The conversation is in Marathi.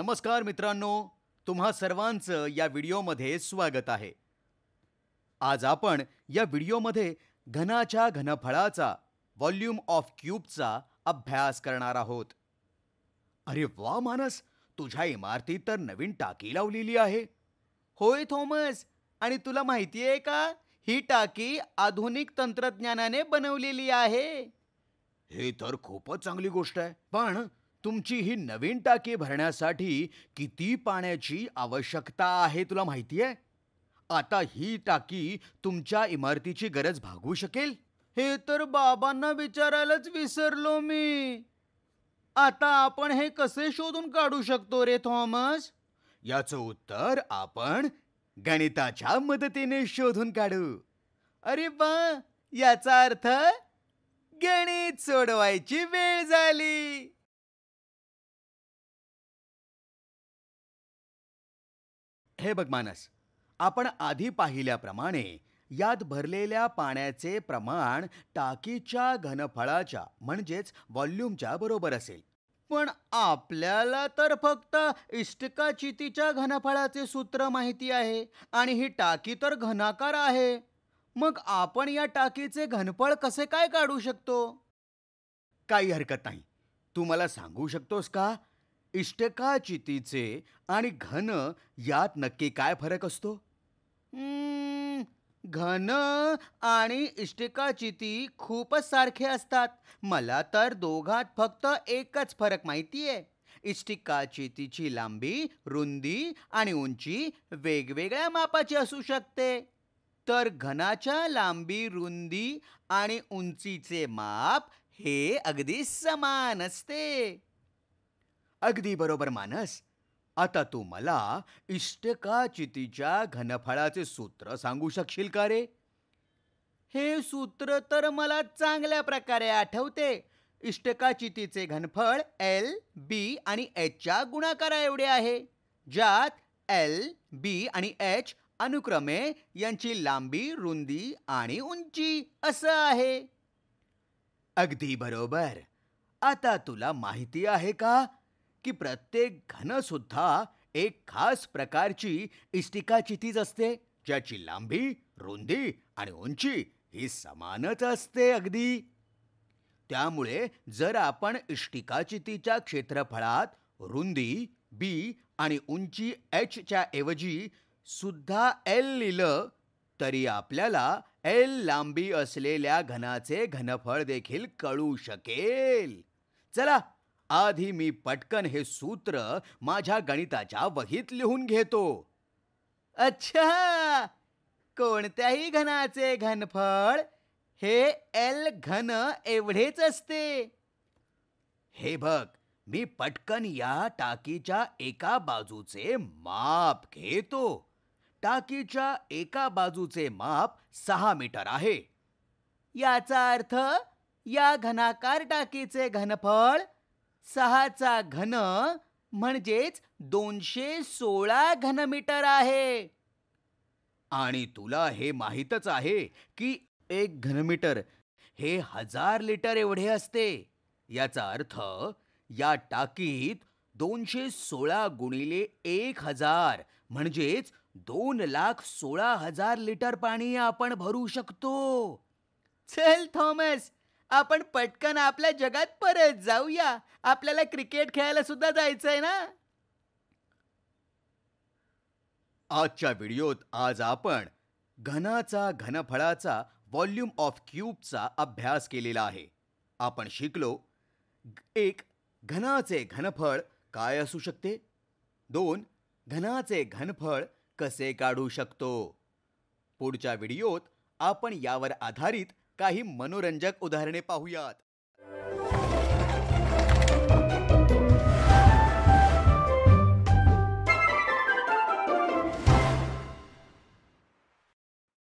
नमस्कार मित्रांनो तुम्हा सर्वांचं या व्हिडिओमध्ये स्वागत आहे आज आपण या व्हिडिओमध्ये घनाच्या घनफळाचा व्हॉल्यूम ऑफ क्यूबचा अभ्यास करणार आहोत अरे वा मानस तुझ्या इमारतीत तर नवीन टाकी लावलेली आहे होय थॉमस आणि तुला माहिती आहे का ही टाकी आधुनिक तंत्रज्ञानाने बनवलेली आहे हे तर खूपच चांगली गोष्ट आहे पण तुमची ही नवीन टाकी भरण्यासाठी किती पाण्याची आवश्यकता आहे तुला माहिती आहे आता ही टाकी तुमच्या इमारतीची गरज भागू शकेल हे तर बाबांना विचारायलाच विसरलो मी आता आपण हे कसे शोधून काढू शकतो रे थॉमस याचं उत्तर आपण गणिताच्या मदतीने शोधून काढू अरे बा याचा अर्थ गणित सोडवायची वेळ झाली हे बघ मानस आपण आधी पाहिल्याप्रमाणे यात भरलेल्या पाण्याचे प्रमाण टाकीच्या घनफळाच्या म्हणजेच व्हॉल्यूमच्या बरोबर असेल पण आपल्याला तर फक्त इष्टकाचितीच्या घनफळाचे सूत्र माहिती आहे आणि ही टाकी तर घनाकार आहे मग आपण या टाकीचे घनफळ कसे काय काढू शकतो काही हरकत नाही तू मला सांगू शकतोस का इष्टका चितीचे आणि घन यात नक्की काय फरक असतो घन आणि इष्टकाचिती चिती खूपच सारखे असतात मला तर दोघात फक्त एकच फरक माहिती आहे इष्टिका लांबी रुंदी आणि उंची वेगवेगळ्या मापाची असू शकते तर घनाच्या लांबी रुंदी आणि उंचीचे माप हे अगदी समान असते अगदी बरोबर मानस आता तू मला इष्टका चितीच्या घनफळाचे सूत्र सांगू शकशील का रे हे सूत्र तर मला चांगल्या प्रकारे आठवते इष्टका चितीचे घनफळ एल बी आणि एचच्या गुणाकारा एवढे आहे ज्यात एल बी आणि एच अनुक्रमे यांची लांबी रुंदी आणि उंची असं आहे अगदी बरोबर आता तुला माहिती आहे का की प्रत्येक घनसुद्धा एक खास प्रकारची इष्टिका असते ज्याची लांबी रुंदी आणि उंची ही समानच असते अगदी त्यामुळे जर आपण इष्टिका चितीच्या क्षेत्रफळात रुंदी बी आणि उंची च्या ऐवजी सुद्धा एल लिहिलं तरी आपल्याला एल लांबी असलेल्या घनाचे घनफळ देखील कळू शकेल चला आधी मी पटकन हे सूत्र माझ्या गणिताच्या वहीत लिहून घेतो अच्छा कोणत्याही घनाचे घनफळ हे एल घन एवढेच असते हे बघ मी पटकन या टाकीच्या एका बाजूचे माप घेतो टाकीच्या एका बाजूचे माप सहा मीटर आहे याचा अर्थ या घनाकार टाकीचे घनफळ सहाचा घन म्हणजेच दोनशे सोळा घनमीटर आहे आणि तुला हे माहितच आहे की एक घनमीटर हे हजार लिटर एवढे असते याचा अर्थ या टाकीत दोनशे सोळा गुणिले एक हजार म्हणजेच दोन लाख सोळा हजार लिटर पाणी आपण भरू शकतो चल थॉमस आपण पटकन आपल्या जगात परत जाऊया आपल्याला क्रिकेट खेळायला सुद्धा जायचंय ना आजच्या व्हिडिओत आज आपण घनाचा घनफळाचा व्हॉल्यूम ऑफ क्यूबचा अभ्यास केलेला आहे आपण शिकलो एक घनाचे घनफळ काय असू शकते दोन घनाचे घनफळ कसे काढू शकतो पुढच्या व्हिडिओत आपण यावर आधारित काही मनोरंजक उदाहरणे पाहूयात